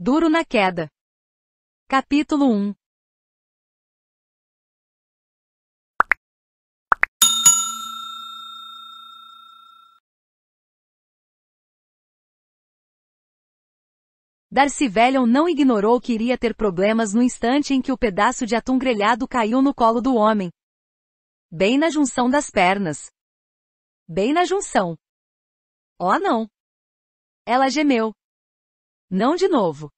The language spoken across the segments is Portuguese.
Duro na queda. Capítulo 1 Darcy Velion não ignorou que iria ter problemas no instante em que o pedaço de atum grelhado caiu no colo do homem. Bem na junção das pernas. Bem na junção. Oh não! Ela gemeu, não de novo.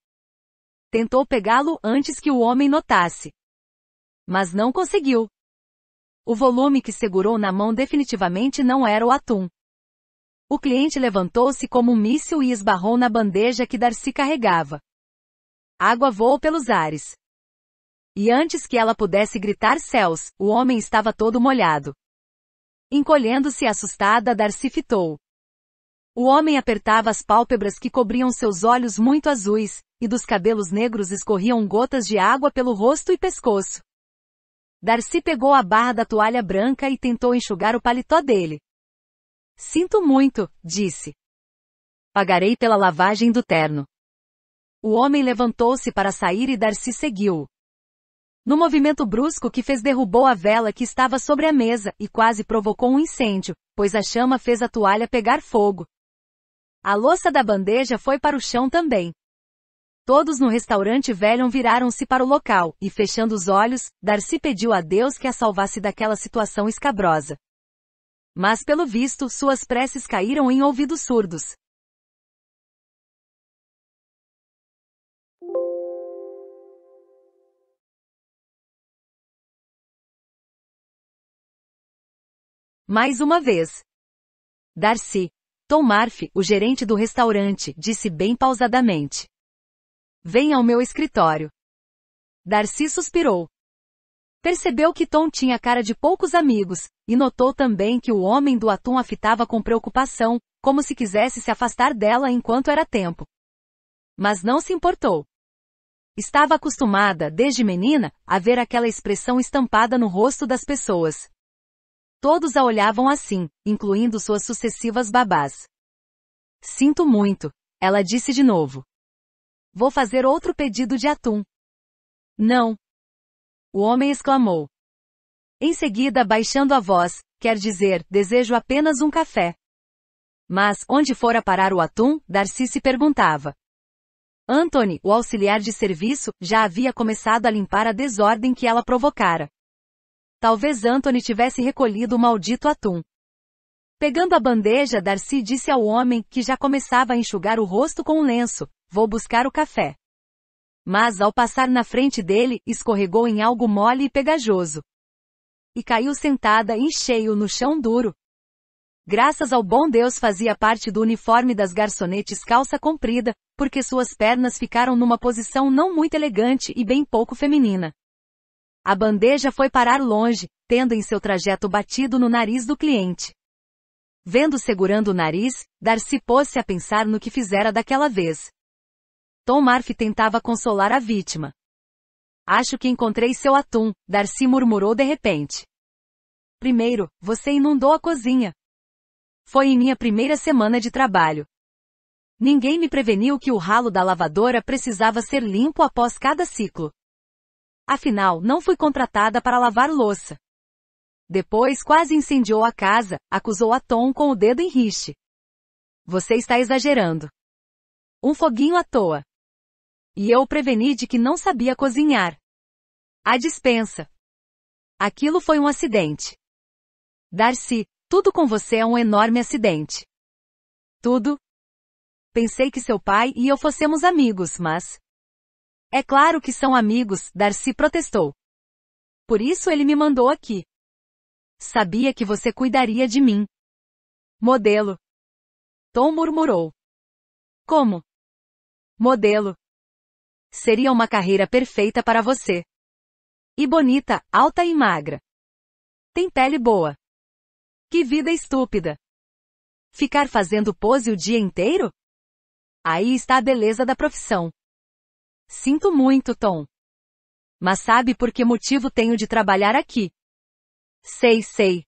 Tentou pegá-lo antes que o homem notasse. Mas não conseguiu. O volume que segurou na mão definitivamente não era o atum. O cliente levantou-se como um míssil e esbarrou na bandeja que Darcy carregava. Água voou pelos ares. E antes que ela pudesse gritar céus, o homem estava todo molhado. Encolhendo-se assustada, Darcy fitou. O homem apertava as pálpebras que cobriam seus olhos muito azuis, e dos cabelos negros escorriam gotas de água pelo rosto e pescoço. Darcy pegou a barra da toalha branca e tentou enxugar o paletó dele. Sinto muito, disse. Pagarei pela lavagem do terno. O homem levantou-se para sair e Darcy seguiu. No movimento brusco que fez derrubou a vela que estava sobre a mesa e quase provocou um incêndio, pois a chama fez a toalha pegar fogo, a louça da bandeja foi para o chão também. Todos no restaurante velham viraram-se para o local, e fechando os olhos, Darcy pediu a Deus que a salvasse daquela situação escabrosa. Mas pelo visto, suas preces caíram em ouvidos surdos. Mais uma vez. Darcy, Tom Murphy, o gerente do restaurante, disse bem pausadamente. Venha ao meu escritório. Darcy suspirou. Percebeu que Tom tinha cara de poucos amigos, e notou também que o homem do atum afitava com preocupação, como se quisesse se afastar dela enquanto era tempo. Mas não se importou. Estava acostumada, desde menina, a ver aquela expressão estampada no rosto das pessoas, Todos a olhavam assim, incluindo suas sucessivas babás. Sinto muito, ela disse de novo. Vou fazer outro pedido de atum. Não. O homem exclamou. Em seguida, baixando a voz, quer dizer, desejo apenas um café. Mas, onde fora parar o atum, Darcy se perguntava. Anthony, o auxiliar de serviço, já havia começado a limpar a desordem que ela provocara. Talvez Anthony tivesse recolhido o maldito atum. Pegando a bandeja, Darcy disse ao homem, que já começava a enxugar o rosto com um lenço, vou buscar o café. Mas ao passar na frente dele, escorregou em algo mole e pegajoso. E caiu sentada em cheio no chão duro. Graças ao bom Deus fazia parte do uniforme das garçonetes calça comprida, porque suas pernas ficaram numa posição não muito elegante e bem pouco feminina. A bandeja foi parar longe, tendo em seu trajeto batido no nariz do cliente. Vendo segurando o nariz, Darcy pôs-se a pensar no que fizera daquela vez. Tom Murphy tentava consolar a vítima. Acho que encontrei seu atum, Darcy murmurou de repente. Primeiro, você inundou a cozinha. Foi em minha primeira semana de trabalho. Ninguém me preveniu que o ralo da lavadora precisava ser limpo após cada ciclo. Afinal, não fui contratada para lavar louça. Depois quase incendiou a casa, acusou a Tom com o dedo em rixe. Você está exagerando. Um foguinho à toa. E eu o preveni de que não sabia cozinhar. A dispensa. Aquilo foi um acidente. Darcy, tudo com você é um enorme acidente. Tudo? Pensei que seu pai e eu fossemos amigos, mas é claro que são amigos, Darcy protestou. Por isso ele me mandou aqui. Sabia que você cuidaria de mim. Modelo. Tom murmurou. Como? Modelo. Seria uma carreira perfeita para você. E bonita, alta e magra. Tem pele boa. Que vida estúpida. Ficar fazendo pose o dia inteiro? Aí está a beleza da profissão. Sinto muito, Tom. Mas sabe por que motivo tenho de trabalhar aqui? Sei, sei.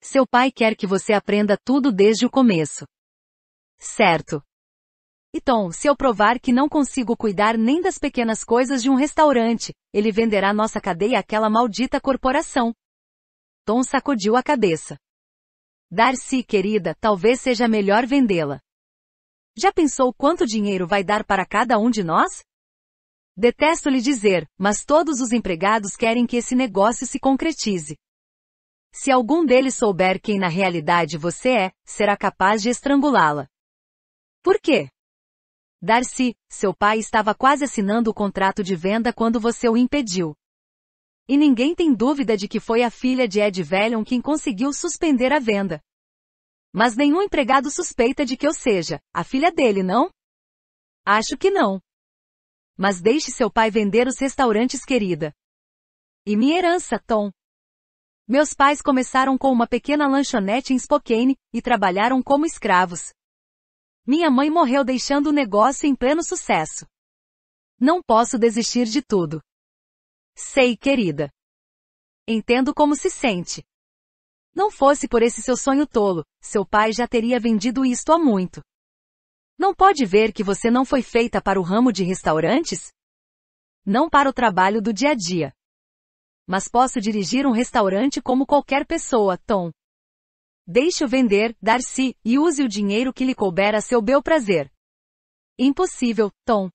Seu pai quer que você aprenda tudo desde o começo. Certo. E Tom, se eu provar que não consigo cuidar nem das pequenas coisas de um restaurante, ele venderá nossa cadeia àquela maldita corporação. Tom sacudiu a cabeça. Darcy, querida, talvez seja melhor vendê-la. Já pensou quanto dinheiro vai dar para cada um de nós? Detesto lhe dizer, mas todos os empregados querem que esse negócio se concretize. Se algum deles souber quem na realidade você é, será capaz de estrangulá-la. Por quê? Darcy, seu pai estava quase assinando o contrato de venda quando você o impediu. E ninguém tem dúvida de que foi a filha de Ed Velion quem conseguiu suspender a venda. Mas nenhum empregado suspeita de que eu seja a filha dele, não? Acho que não. Mas deixe seu pai vender os restaurantes, querida. E minha herança, Tom. Meus pais começaram com uma pequena lanchonete em Spokane e trabalharam como escravos. Minha mãe morreu deixando o negócio em pleno sucesso. Não posso desistir de tudo. Sei, querida. Entendo como se sente. Não fosse por esse seu sonho tolo, seu pai já teria vendido isto há muito. Não pode ver que você não foi feita para o ramo de restaurantes? Não para o trabalho do dia a dia. Mas posso dirigir um restaurante como qualquer pessoa, Tom. Deixe-o vender, dar-se, e use o dinheiro que lhe couber a seu bel prazer. Impossível, Tom.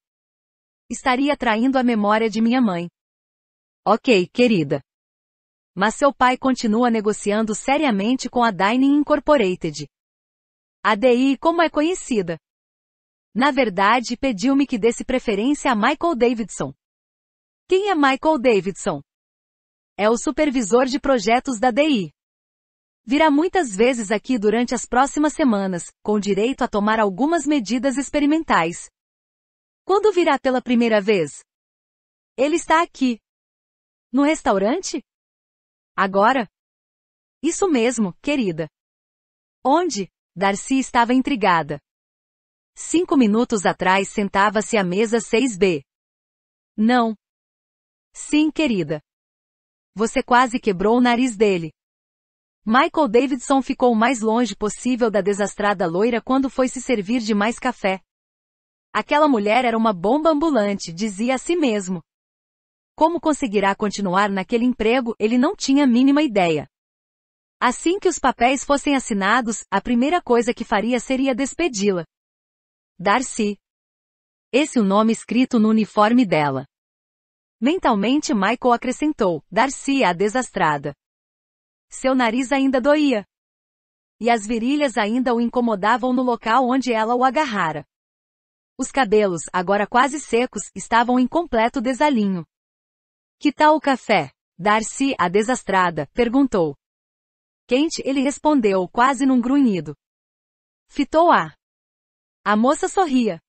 Estaria traindo a memória de minha mãe. Ok, querida. Mas seu pai continua negociando seriamente com a Dining Incorporated. A DI como é conhecida. Na verdade, pediu-me que desse preferência a Michael Davidson. Quem é Michael Davidson? É o supervisor de projetos da DI. Virá muitas vezes aqui durante as próximas semanas, com direito a tomar algumas medidas experimentais. Quando virá pela primeira vez? Ele está aqui. No restaurante? Agora? Isso mesmo, querida. Onde? Darcy estava intrigada. Cinco minutos atrás sentava-se à mesa 6B. Não. Sim, querida. Você quase quebrou o nariz dele. Michael Davidson ficou o mais longe possível da desastrada loira quando foi se servir de mais café. Aquela mulher era uma bomba ambulante, dizia a si mesmo. Como conseguirá continuar naquele emprego, ele não tinha a mínima ideia. Assim que os papéis fossem assinados, a primeira coisa que faria seria despedi-la. Darcy. Esse é o nome escrito no uniforme dela. Mentalmente Michael acrescentou, Darcy a é desastrada. Seu nariz ainda doía. E as virilhas ainda o incomodavam no local onde ela o agarrara. Os cabelos, agora quase secos, estavam em completo desalinho. Que tal o café? Darcy, a é desastrada, perguntou. Quente, ele respondeu, quase num grunhido. Fitou-a. A moça sorria.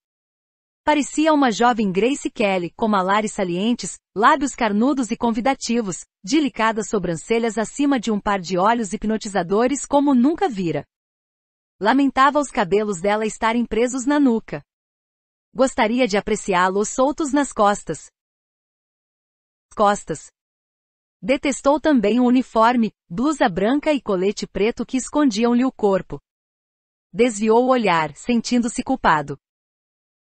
Parecia uma jovem Grace Kelly, com malares salientes, lábios carnudos e convidativos, delicadas sobrancelhas acima de um par de olhos hipnotizadores como nunca vira. Lamentava os cabelos dela estarem presos na nuca. Gostaria de apreciá-los soltos nas costas. Costas. Detestou também o uniforme, blusa branca e colete preto que escondiam-lhe o corpo, Desviou o olhar, sentindo-se culpado.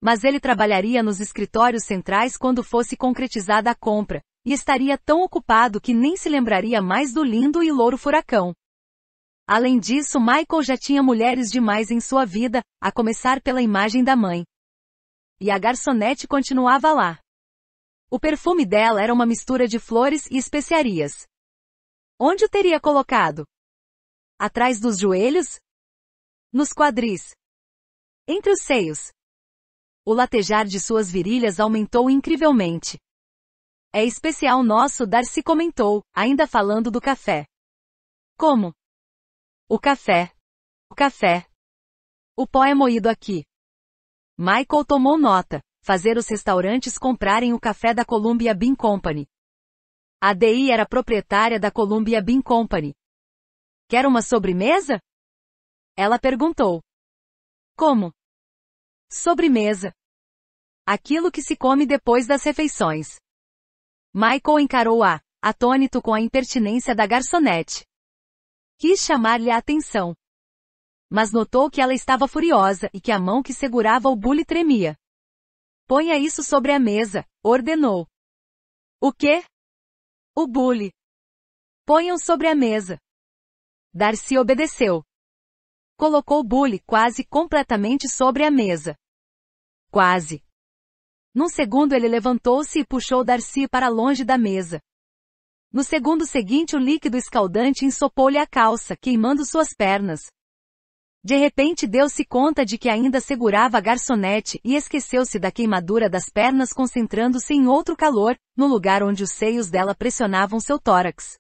Mas ele trabalharia nos escritórios centrais quando fosse concretizada a compra, e estaria tão ocupado que nem se lembraria mais do lindo e louro furacão. Além disso, Michael já tinha mulheres demais em sua vida, a começar pela imagem da mãe. E a garçonete continuava lá. O perfume dela era uma mistura de flores e especiarias. Onde o teria colocado? Atrás dos joelhos? Nos quadris. Entre os seios. O latejar de suas virilhas aumentou incrivelmente. É especial nosso Darcy comentou, ainda falando do café. Como? O café. O café. O pó é moído aqui. Michael tomou nota. Fazer os restaurantes comprarem o café da Columbia Bean Company. A DI era proprietária da Columbia Bean Company. Quer uma sobremesa? Ela perguntou. Como? Sobremesa. Aquilo que se come depois das refeições. Michael encarou-a, atônito com a impertinência da garçonete. Quis chamar-lhe a atenção. Mas notou que ela estava furiosa e que a mão que segurava o bule tremia. Ponha isso sobre a mesa, ordenou. O quê? O bule. Ponham sobre a mesa. Darcy obedeceu colocou Bully quase completamente sobre a mesa. Quase. Num segundo ele levantou-se e puxou Darcy para longe da mesa. No segundo seguinte o líquido escaldante ensopou-lhe a calça, queimando suas pernas. De repente deu-se conta de que ainda segurava a garçonete e esqueceu-se da queimadura das pernas concentrando-se em outro calor, no lugar onde os seios dela pressionavam seu tórax.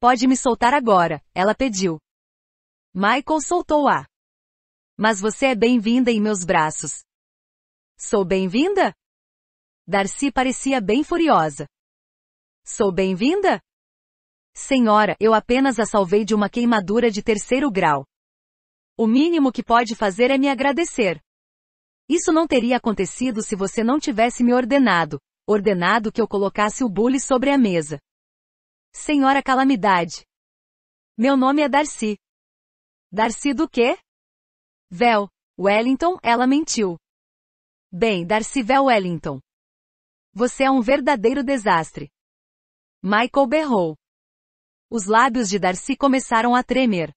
Pode me soltar agora, ela pediu. Michael soltou-a. Mas você é bem-vinda em meus braços. Sou bem-vinda? Darcy parecia bem furiosa. Sou bem-vinda? Senhora, eu apenas a salvei de uma queimadura de terceiro grau. O mínimo que pode fazer é me agradecer. Isso não teria acontecido se você não tivesse me ordenado, ordenado que eu colocasse o bule sobre a mesa. Senhora Calamidade. Meu nome é Darcy. Darcy do quê? Vel, Wellington, ela mentiu. Bem, Darcy Vel Wellington. Você é um verdadeiro desastre. Michael berrou. Os lábios de Darcy começaram a tremer.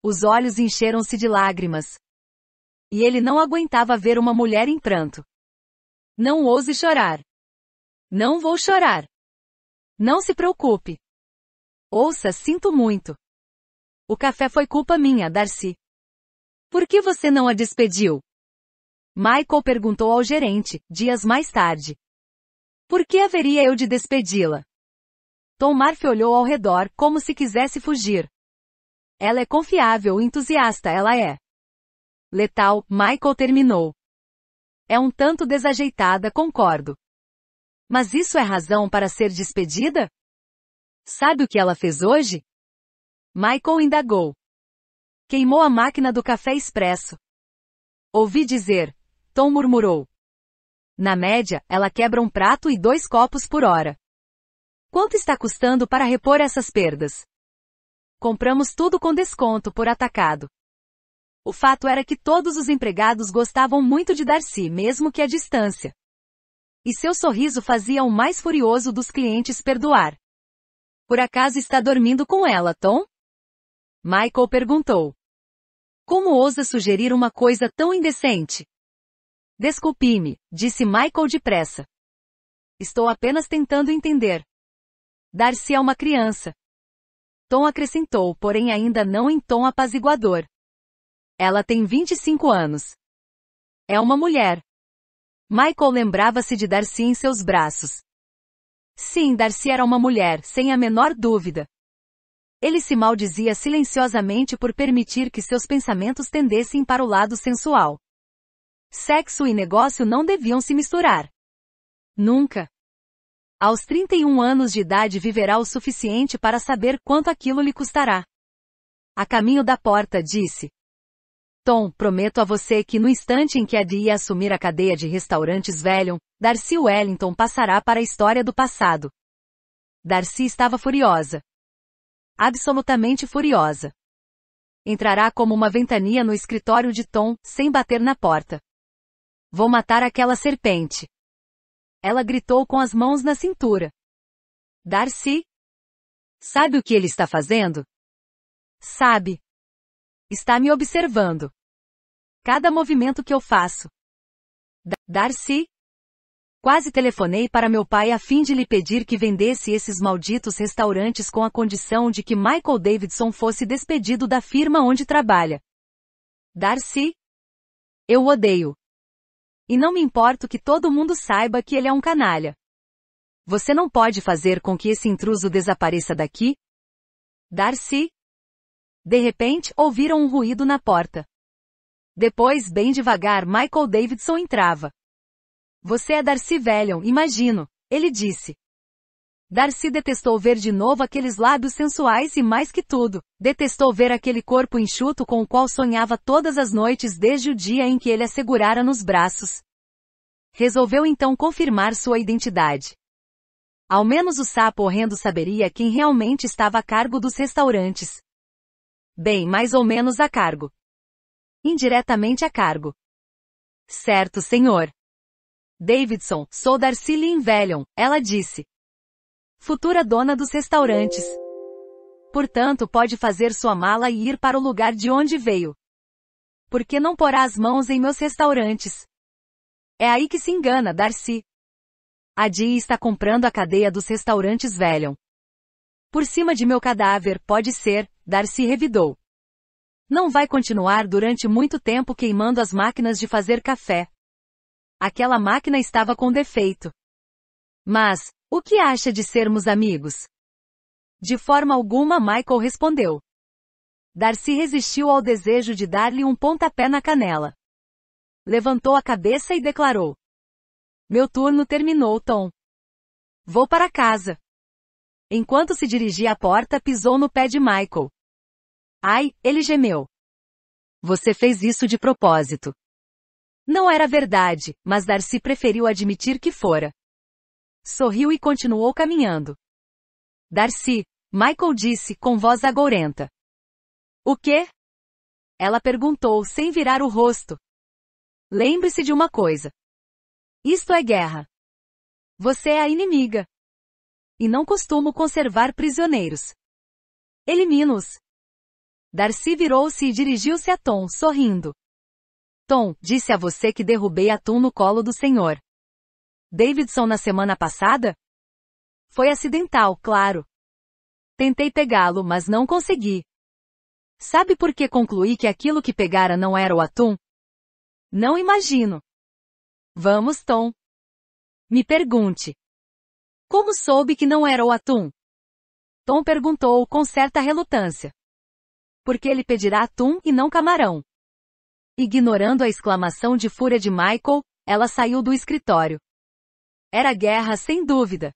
Os olhos encheram-se de lágrimas. E ele não aguentava ver uma mulher em pranto. Não ouse chorar. Não vou chorar. Não se preocupe. Ouça, sinto muito. O café foi culpa minha, Darcy. Por que você não a despediu? Michael perguntou ao gerente, dias mais tarde. Por que haveria eu de despedi-la? Tom Murphy olhou ao redor, como se quisesse fugir. Ela é confiável, entusiasta ela é. Letal, Michael terminou. É um tanto desajeitada, concordo. Mas isso é razão para ser despedida? Sabe o que ela fez hoje? Michael indagou. Queimou a máquina do café expresso. Ouvi dizer. Tom murmurou. Na média, ela quebra um prato e dois copos por hora. Quanto está custando para repor essas perdas? Compramos tudo com desconto por atacado. O fato era que todos os empregados gostavam muito de Darcy, mesmo que à distância. E seu sorriso fazia o mais furioso dos clientes perdoar. Por acaso está dormindo com ela, Tom? Michael perguntou. Como ousa sugerir uma coisa tão indecente? Desculpe-me, disse Michael depressa. Estou apenas tentando entender. Dar-se a uma criança. Tom acrescentou, porém ainda não em tom apaziguador. Ela tem 25 anos. É uma mulher. Michael lembrava-se de Darcy em seus braços. Sim, Darcy era uma mulher, sem a menor dúvida. Ele se maldizia silenciosamente por permitir que seus pensamentos tendessem para o lado sensual. Sexo e negócio não deviam se misturar. Nunca. Aos 31 anos de idade viverá o suficiente para saber quanto aquilo lhe custará. A caminho da porta disse: Tom, prometo a você que no instante em que a dia assumir a cadeia de restaurantes Velion, Darcy Wellington passará para a história do passado. Darcy estava furiosa absolutamente furiosa. Entrará como uma ventania no escritório de Tom, sem bater na porta. Vou matar aquela serpente. Ela gritou com as mãos na cintura. Darcy? Sabe o que ele está fazendo? Sabe. Está me observando. Cada movimento que eu faço. Darcy, Quase telefonei para meu pai a fim de lhe pedir que vendesse esses malditos restaurantes com a condição de que Michael Davidson fosse despedido da firma onde trabalha. Darcy? Eu o odeio. E não me importo que todo mundo saiba que ele é um canalha. Você não pode fazer com que esse intruso desapareça daqui? Darcy? De repente, ouviram um ruído na porta. Depois, bem devagar, Michael Davidson entrava. Você é Darcy Velion, imagino, ele disse. Darcy detestou ver de novo aqueles lábios sensuais e mais que tudo, detestou ver aquele corpo enxuto com o qual sonhava todas as noites desde o dia em que ele a segurara nos braços. Resolveu então confirmar sua identidade. Ao menos o sapo horrendo saberia quem realmente estava a cargo dos restaurantes. Bem, mais ou menos a cargo. Indiretamente a cargo. Certo, senhor. Davidson, sou Darcy Linvellion, ela disse. Futura dona dos restaurantes. Portanto, pode fazer sua mala e ir para o lugar de onde veio. Porque não porá as mãos em meus restaurantes? É aí que se engana, Darcy. A Dee está comprando a cadeia dos restaurantes Velion. Por cima de meu cadáver, pode ser, Darcy revidou. Não vai continuar durante muito tempo queimando as máquinas de fazer café, Aquela máquina estava com defeito. Mas, o que acha de sermos amigos? De forma alguma Michael respondeu. Darcy resistiu ao desejo de dar-lhe um pontapé na canela. Levantou a cabeça e declarou. Meu turno terminou, Tom. Vou para casa. Enquanto se dirigia à porta, pisou no pé de Michael. Ai, ele gemeu. Você fez isso de propósito. Não era verdade, mas Darcy preferiu admitir que fora. Sorriu e continuou caminhando. Darcy, Michael disse, com voz agourenta. O quê? Ela perguntou, sem virar o rosto. Lembre-se de uma coisa. Isto é guerra. Você é a inimiga. E não costumo conservar prisioneiros. Elimino-os. Darcy virou-se e dirigiu-se a Tom, sorrindo. Tom, disse a você que derrubei atum no colo do senhor. Davidson na semana passada? Foi acidental, claro. Tentei pegá-lo, mas não consegui. Sabe por que concluí que aquilo que pegara não era o atum? Não imagino. Vamos, Tom. Me pergunte. Como soube que não era o atum? Tom perguntou com certa relutância. Porque ele pedirá atum e não camarão. Ignorando a exclamação de fúria de Michael, ela saiu do escritório. Era guerra sem dúvida.